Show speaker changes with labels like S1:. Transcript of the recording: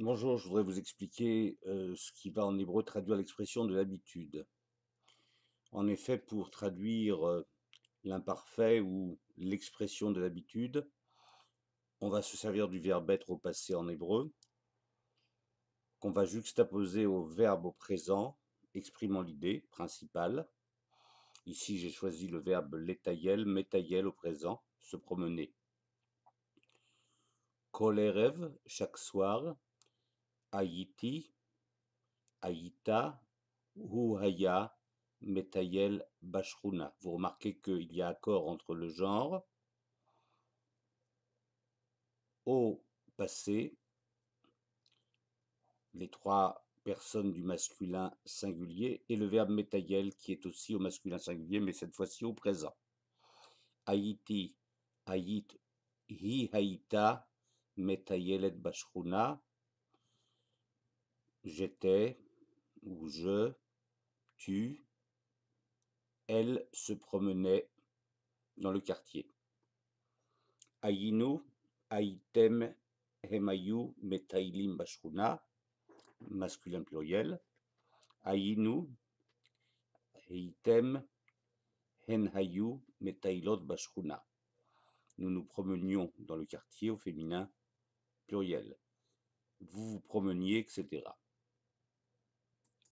S1: Bonjour, je voudrais vous expliquer ce qui va en hébreu traduire l'expression de l'habitude. En effet, pour traduire l'imparfait ou l'expression de l'habitude, on va se servir du verbe être au passé en hébreu, qu'on va juxtaposer au verbe au présent, exprimant l'idée principale. Ici, j'ai choisi le verbe létaïel, métayel au présent, se promener. Kolerev, chaque soir, Haïti, aïta, Houhaya, Metayel, bashruna. Vous remarquez qu'il y a accord entre le genre au passé, les trois personnes du masculin singulier et le verbe metayel qui est aussi au masculin singulier mais cette fois-ci au présent. Haïti, aït, Hi Haïta, et Bashruna, j'étais ou je, tu, elle se promenait dans le quartier. Aïnou, Aïtem, hemayu Metailim, Bashruna, masculin pluriel. Aïnou, Aïtem, henhayu Metailot, Bashruna. Nous nous promenions dans le quartier au féminin pluriel. Vous vous promeniez, etc.